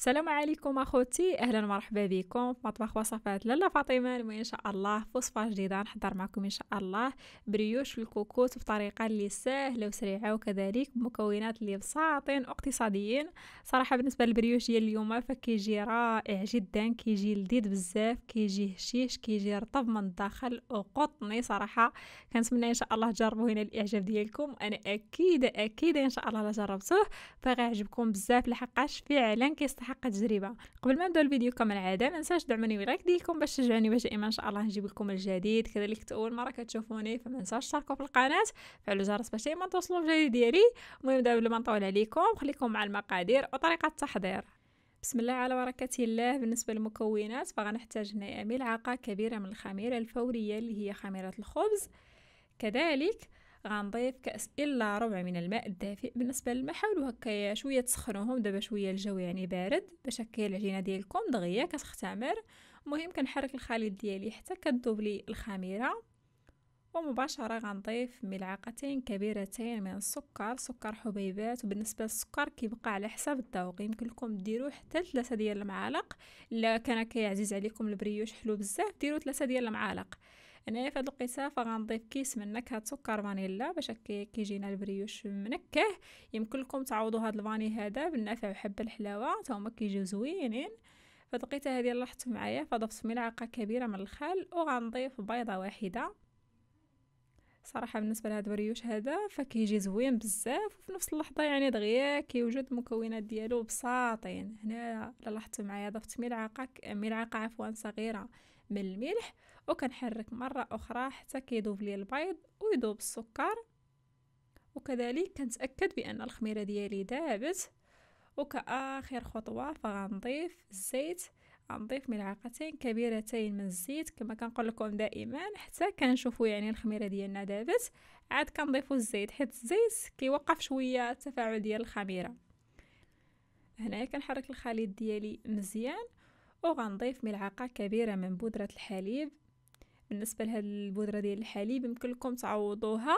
السلام عليكم اخوتي اهلا ومرحبا بكم في مطبخ وصفات لاله فاطمه المهم ان شاء الله في وصفه جديده نحضر معكم ان شاء الله بريوش الكوكوت بطريقه اللي سهله وسريعه وكذلك بمكونات اللي بساطين اقتصاديين صراحه بالنسبه للبريوش ديال اليوم فكيجي رائع جدا كيجي لذيذ بزاف كيجي هشيش كيجي رطب من الداخل وقطني صراحه كنتمنى ان شاء الله تجربوا هنا الاعجاب ديالكم انا اكيد اكيد ان شاء الله لجربتوه فغيعجبكم بزاف لحقاش فعلا كيستحق حق تجربه قبل ما نبدا الفيديو كما العاده ما ننساوش دعموني بلايك ديالكم باش تشجعوني باش ايما ان شاء الله نجيب لكم الجديد كذلك اول مره كتشوفوني فما ننساوش تشتركوا في القناه فعلوا الجرس باش ايما توصلوا الجديد ديالي المهم دابا ما نطول عليكم خليكم مع المقادير وطريقه التحضير بسم الله على بركة الله بالنسبة للمكونات فغنحتاج هنا ملعقة كبيرة من الخميرة الفورية اللي هي خميرة الخبز كذلك غنضيف كاس الا ربع من الماء الدافئ بالنسبه للماء حاولوا هكا شويه تسخنوهم دابا شويه الجو يعني بارد باش هكا العجينه ديالكم دغيا كتختمر المهم كنحرك الخليط ديالي حتى كذوب لي الخميره ومباشره غنضيف ملعقتين كبيرتين من السكر سكر حبيبات وبالنسبه للسكر كيبقى على حساب الذوق يمكن لكم ديروا حتى ثلاثة ديال المعالق الا كان كيعزيز عليكم البريوش حلو بزاف ديروا ثلاثة ديال المعالق انا إيه، في هذه القصه فغنضيف كيس من نكهه سكر فانيلا باش كيجينا البريوش منكه يمكن لكم تعوضوا هاد الفاني هذا بالنافع وحبه الحلاوه حتى هما كيجيو زوينين فهاد القطعه هذه لاحظت معايا فضفت ملعقه كبيره من الخل وغنضيف بيضه واحده صراحه بالنسبه لهاد البريوش هذا فكيجي زوين بزاف وفي نفس اللحظه يعني دغيا كيوجد المكونات ديالو بساطين هنا لاحظتوا معايا ضفت ملعقه ملعقه عفوا صغيره من الملح وكنحرك مرة أخرى حتى كيدوب لي البيض ويدوب السكر وكذلك كنتأكد بأن الخميرة ديالي دابت وكآخر خطوة فغنضيف الزيت غنضيف ملعقتين كبيرتين من الزيت كما كنقول لكم دائما حتى كنشوفوا يعني الخميره ديالنا دابت عاد كنضيفوا الزيت حيت الزيت كيوقف شويه التفاعل ديال الخميره هنايا كنحرك الخليط ديالي مزيان وغنضيف ملعقه كبيره من بودره الحليب بالنسبه لهاد البودره ديال الحليب يمكن لكم تعوضوها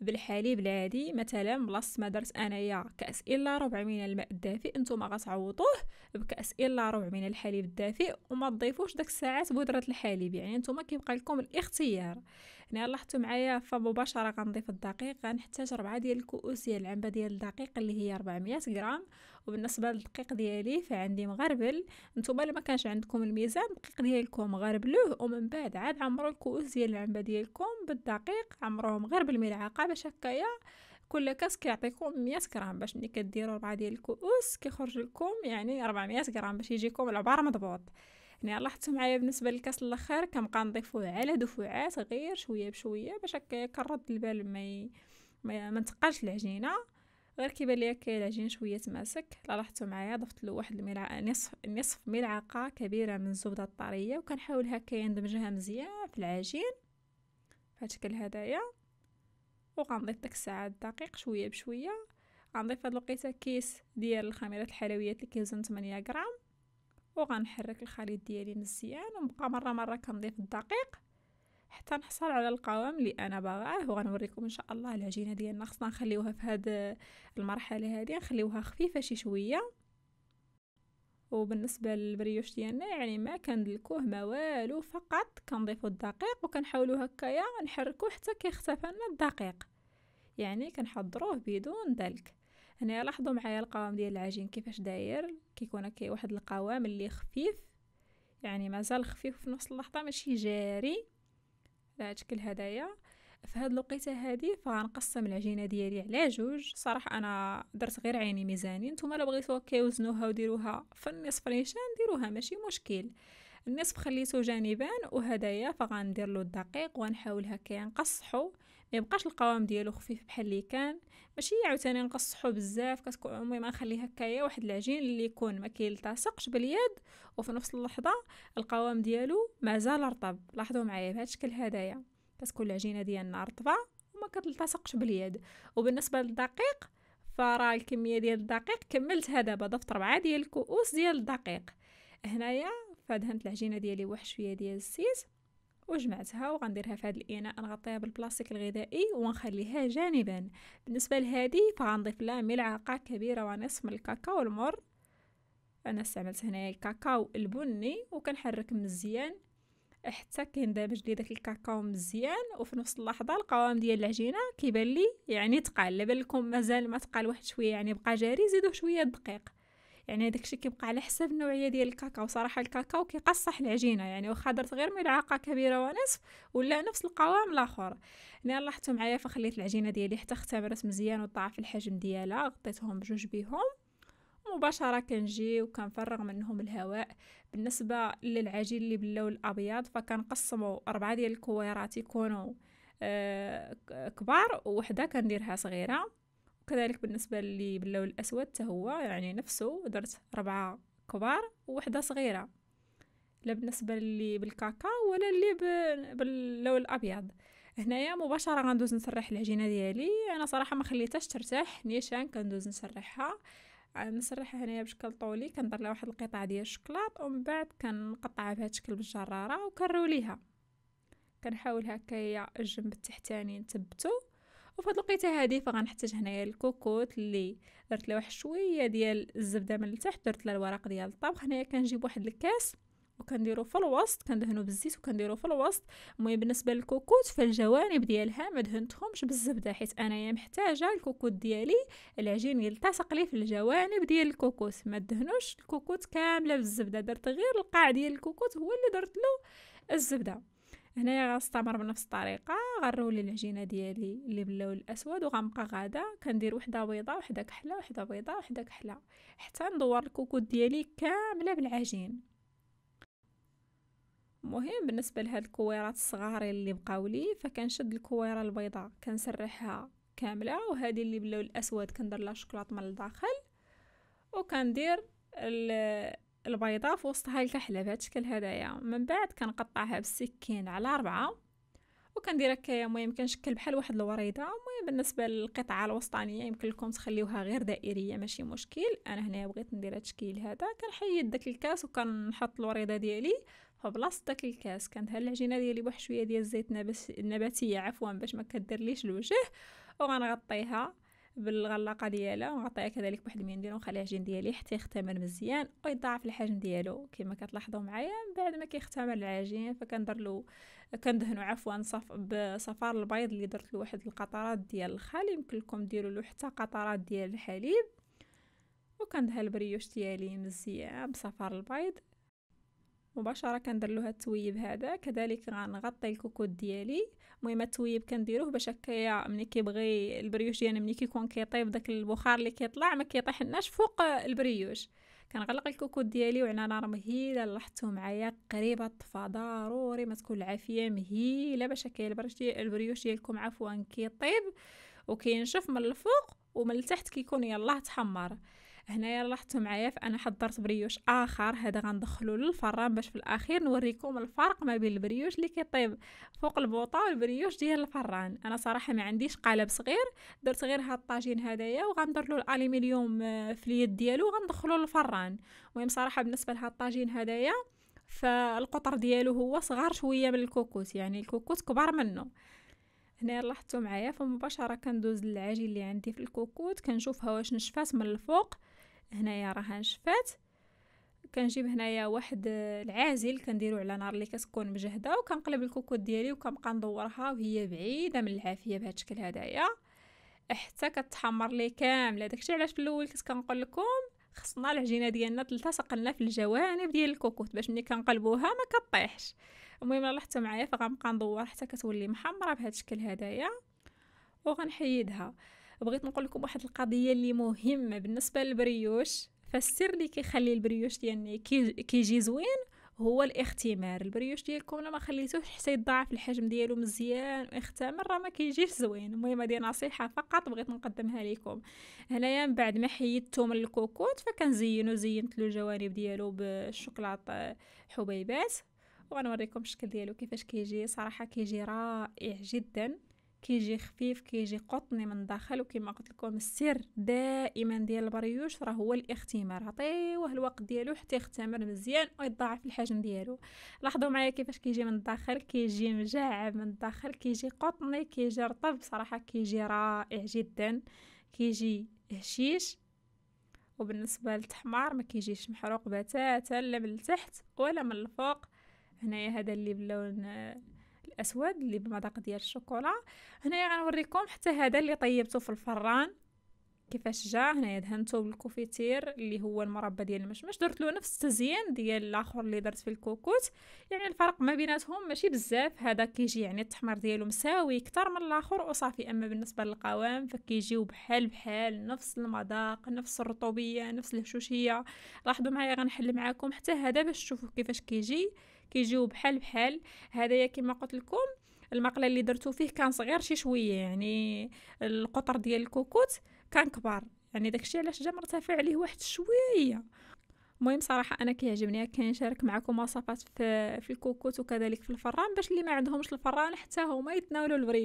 بالحليب العادي مثلا بلاصه ما درت انايا كاس الا ربع من الماء الدافئ نتوما غتعوضوه بكاس الا ربع من الحليب الدافئ وما تضيفوش داك الساعات بودره الحليب يعني نتوما كيبقى لكم الاختيار يعني لاحظتوا معايا فمباشره غنضيف الدقيق غنحتاج ربعة ديال الكؤوس ديال العنبه ديال الدقيق اللي هي 400 غرام وبالنسبه للدقيق ديالي فعندي مغربل نتوما اللي ما كانش عندكم الميزان الدقيق ديالكم غربلوه ومن بعد عاد عمروا الكؤوس ديال العنبه ديالكم بالدقيق عمروهم غير بالملعقه باش هكايا كل كاس كيعطيكم 100 غرام باش ملي كديروا ربعه ديال الكؤوس كيخرج لكم يعني 400 غرام باش يجيكم العبار مضبوط يعني لاحظتوا معايا بالنسبه للكاس الاخر كنبقى نضيفوه على دفعات غير شويه بشويه باش هكا كنرد البال ما ي... ما, ما تقلش العجينه غير كيبان ليا العجين شويه تماسك لاحظتوا معايا ضفت له واحد الملعقه نصف نصف ملعقه كبيره من الزبده الطريه وكنحاول هكا ندمجها مزيان في العجين بهذا الشكل هدايا وغنضيف داك الساعه الدقيق شويه بشويه غنضيف هاد الوقيته كيس ديال الخميره الحلويات اللي كيوزن 8 غرام وغنحرك الخليط ديالي مزيان ونبقى مره مره كنضيف الدقيق حتى نحصل على القوام اللي انا باغاه وغنوريكم ان شاء الله العجينه ديالنا خصنا نخليوها في هاد المرحله هذه نخليوها خفيفه شي شويه وبالنسبه للبريوش ديالنا يعني ما كندلكوه ما والو فقط كنضيفو الدقيق وكنحاولوا هكايا نحركوه حتى كيختفى لنا الدقيق يعني كنحضروه بدون دلك هنا لاحظوا معايا القوام ديال العجين كيفاش داير كيكون كي واحد القوام اللي خفيف يعني مازال خفيف في نفس اللحظه ماشي جاري على شكل هدايا في هاد الوقيته هادي فغنقسم العجينه ديالي على جوج صراحه انا درت غير عيني ميزاني نتوما لو بغيتو كيوزنوها وديروها في النصف ريشان ديروها ماشي مشكل النصف خليته جانبان وهدايا فغندير له الدقيق وغنحاول هكا نقصحو ما يبقاش القوام ديالو خفيف بحال اللي كان ماشي عاوتاني نقصحو بزاف كتكون المهم نخلي هكايا واحد العجين اللي يكون ما كيلتصقش باليد وفي نفس اللحظه القوام ديالو مازال رطب لاحظوا معايا بهذا الشكل هدايا كتكون العجينه ديالنا رطبه وما كتلتصقش باليد وبالنسبه للدقيق فراه الكميه ديال الدقيق كملتها دابا ضفت ربعة ديال الكؤوس ديال الدقيق هنايا فدهنت العجينه ديالي واحد شويه ديال الزيت وجمعتها وغنديرها في هذا الاناء نغطيها بالبلاستيك الغذائي ونخليها جانبا بالنسبه لهذه فغنضيف لها ملعقه كبيره ونصف من الكاكاو المر انا استعملت هنايا الكاكاو البني وكنحرك مزيان حتى كيندمج لي داك الكاكاو مزيان وفي نفس اللحظه القوام ديال العجينه كيبان لي يعني تقال لبالكم مازال ما تقال واحد شويه يعني بقى جاري زيدوه شويه الدقيق يعني هذاك الشيء كيبقى على حسب النوعيه ديال الكاكاو صراحه الكاكاو كيقصح العجينه يعني واخا درت غير ملعقه كبيره ونصف ولا نفس القوام الاخر انا يعني لاحظتو معايا فخليت العجينه ديالي حتى اختبرت مزيان وطلع في الحجم ديالها غطيتهم بجوج بيهم مباشره كنجي وكنفرغ منهم الهواء بالنسبه للعجين اللي باللون الابيض فكنقسمو اربعه ديال الكويرات يكونوا آه كبار وحده كنديرها صغيره كذلك بالنسبة لي باللون الأسود هو يعني نفسه درت ربعة كبار ووحدة صغيرة لا بالنسبة لي بالكاكا ولا اللي باللون الأبيض هنايا مباشرة غندوز نسرح العجينة ديالي أنا صراحة ما خليتهاش ترتاح نيشان كندوز نسرحها نسرحها هنايا بشكل طولي كندير لها واحد القطعة ديال الشكلاط ومن بعد كنقطعها بهذا الشكل بالجرارة وكنروليها كنحاول هكايا الجنب التحتاني نثبتو وفي هاد الوقيته هادي فغنحتاج هنايا الكوكوت اللي درت له واحد شويه ديال الزبده من التحت درت له الورق ديال الطبخ هنايا كنجيب واحد الكاس وكنديرو في الوسط كندهنو بالزيت وكنديرو في الوسط المهم بالنسبه للكوكوت فالجوانب ديالها ما دهنتهمش بالزبده حيت انايا محتاجه الكوكوت ديالي العجين يلتصق لي في الجوانب ديال الكوكوت ما دهنوش الكوكوت كامله بالزبده درت غير القاع ديال الكوكوت هو اللي درت له الزبده هنايا غنستمر بنفس الطريقه غنرولي العجينه ديالي اللي باللون الاسود وغنبقى غادا كندير وحده بيضاء وحده كحله وحده بيضاء وحده كحله حتى ندور الكوكوت ديالي كامله بالعجين مهم بالنسبه لهاد الكويرات الصغار اللي بقاو لي فكنشد الكويره البيضاء كنسرحها كامله وهذه اللي باللون الاسود كندير لها شوكولاط من الداخل وكندير البيضة في وسط هاي الكحلة بهذا الشكل هدايا من بعد كنقطعها بالسكين على أربعة وكندير هكايا المهم كنشكل بحال واحد الوريدة المهم بالنسبة للقطعة الوسطانية يمكن لكم تخليوها غير دائرية ماشي مشكل أنا هنا بغيت ندير هذا التشكيل هذا كنحيد داك الكاس وكنحط الوريدة ديالي فبلاص داك الكاس كندهن العجينة ديالي بواحد شوية ديال الزيت النباتية عفوا باش ما كديرليش الوجه وغنغطيها بالغلاقه ديالها ونغطيها كذلك بواحد المين ديالو ونخليها جين ديالي حتى يختمر مزيان ويضاعف الحجم ديالو كما كتلاحظوا معايا بعد ما كيختمر العجين فكندير له كندهنو عفوا صف بصفار البيض اللي درت له واحد القطرات ديال الخل يمكن لكم ديروا له حتى قطرات ديال الحليب وكندهن البريوش ديالي مزيان بصفار البيض مباشره كندير التويب هذا كذلك غنغطي الكوكوت ديالي المهم التويب كنديروه باش هكايا ملي كيبغي البريوش ديالنا ملي كيكون كيطيب داك البخار اللي كيطلع ما كيطيحناش فوق البريوش كنغلق الكوكوت ديالي وعلى نار مهيله لاحظتو معايا قريبه الطفا ضروري ما تكون العافيه مهيله باش هكايا البرش ديال البريوش ديالكم عفوا كيطيب وكينشف من الفوق ومن التحت كيكون يلاه تحمر هنايا لاحظتوا معايا فانا حضرت بريوش اخر هذا غندخلو للفران باش في الاخير نوريكم الفرق ما بين البريوش اللي كيطيب فوق البوطه والبريوش ديال الفران انا صراحه ما عنديش قالب صغير درت غير هاد الطاجين هدايا وغندير له الالومنيوم آه، في اليد ديالو وغندخلو للفران المهم صراحه بالنسبه لهاد الطاجين هدايا فالقطر ديالو هو صغار شويه من الكوكوت يعني الكوكوت كبار منه هنا لاحظتوا معايا فمباشره كندوز للعجين اللي عندي في الكوكوت كنشوفها واش نشفات من الفوق هنايا راها نشفات كنجيب هنايا واحد العازل كنديرو على نار اللي كتكون مجهده وكنقلب الكوكوت ديالي وكنبقى ندورها وهي بعيده من العافيه بهذا الشكل هدايا حتى كتحمر لي كامله داكشي علاش في الاول كنت كنقول لكم خصنا العجينه ديالنا تلتصقلنا في الجوانب ديال الكوكوت باش ملي كنقلبوها ما كطيحش المهم لاحظتوا معايا فغنبقى ندور حتى كتولي محمره بهذا الشكل هدايا وغنحيدها بغيت نقول لكم واحد القضيه اللي مهمه بالنسبه للبريوش فالسر اللي كيخلي البريوش ديالني كيجي زوين هو الاختمار البريوش ديالكم لما خليتوه حتى يضاعف الحجم ديالو مزيان واختمر راه ما كيجيش زوين المهم هذه نصيحه فقط بغيت نقدمها لكم هنايا من بعد ما حيدته من الكوكوت فكنزينو زينت له الجوانب ديالو بالشوكولاط حبيبات وغنوريكم الشكل ديالو كيفاش كيجي صراحه كيجي رائع جدا كيجي خفيف كيجي قطني من الداخل وكما قلت لكم السر دائما ديال البريوش راه هو الاختمار عطيوه الوقت ديالو حتى يختمر مزيان ويضاعف الحجم ديالو لاحظوا معايا كيفاش كيجي من الداخل كيجي مجعب من الداخل كيجي قطني كيجي رطب بصراحه كيجي رائع جدا كيجي هشيش وبالنسبه للتحمار ما كيجيش محروق بتاتا لا من التحت ولا من الفوق هنايا هذا اللي باللون الاسود اللي بمذاق ديال الشوكولا هنايا غنوريكم حتى هذا اللي طيبته في الفران كيفاش جا هنايا دهنته بالكوفيتير اللي هو المربى ديال المشمش درت له نفس التزيين ديال الاخر اللي درت في الكوكوت يعني الفرق ما بيناتهم ماشي بزاف هذا كيجي يعني التحمر ديالو مساوي اكثر من الاخر وصافي اما بالنسبه للقوام فكيجيو بحال بحال نفس المذاق نفس الرطوبيه نفس الهشوشيه لاحظوا معايا غنحل معاكم حتى هذا باش تشوفوا كيفاش كيجي كيجيو بحال بحال هذايا كما قلت لكم المقله اللي درتو فيه كان صغير شي شويه يعني القطر ديال الكوكوت كان كبار يعني داكشي علاش جا مرتفع عليه واحد شويه المهم صراحه انا كيعجبني كنشارك معكم وصفات في, في الكوكوت وكذلك في الفران باش اللي ما عندهمش الفران حتى هما يتناولوا البريد